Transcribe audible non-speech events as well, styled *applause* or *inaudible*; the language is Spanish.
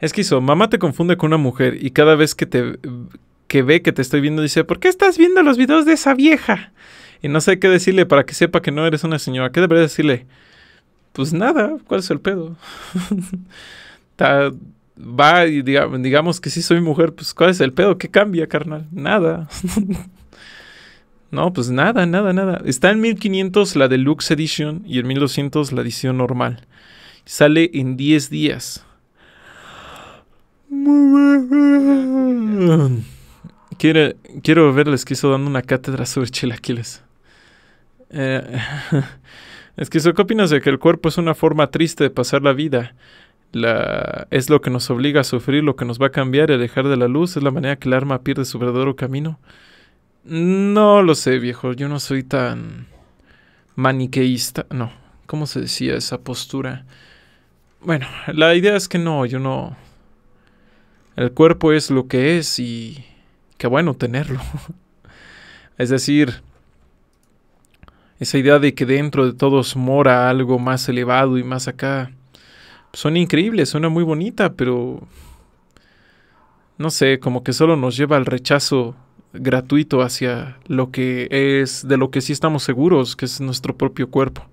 Es que hizo, mamá te confunde con una mujer y cada vez que te ve que te estoy viendo dice, ¿por qué estás viendo los videos de esa vieja? Y no sé qué decirle para que sepa que no eres una señora. ¿Qué debería decirle? Pues nada, ¿cuál es el pedo? *laughs* va y digamos que sí soy mujer, pues ¿cuál es el pedo? ¿Qué cambia, carnal? Nada. *laughs* no, pues nada, nada, nada. Está en 1500 la deluxe edition y en 1200 la edición normal. Sale en 10 días. Quiere, quiero verles que hizo dando una cátedra sobre chilaquiles. Eh, *laughs* Esquizo, ¿qué opinas de que el cuerpo es una forma triste de pasar la vida? es lo que nos obliga a sufrir, lo que nos va a cambiar y dejar de la luz, es la manera que el arma pierde su verdadero camino. No lo sé, viejo, yo no soy tan maniqueísta, no, ¿cómo se decía esa postura? Bueno, la idea es que no, yo no el cuerpo es lo que es y qué bueno tenerlo. *laughs* es decir, esa idea de que dentro de todos mora algo más elevado y más acá. Suena increíble, suena muy bonita, pero no sé, como que solo nos lleva al rechazo gratuito hacia lo que es, de lo que sí estamos seguros, que es nuestro propio cuerpo.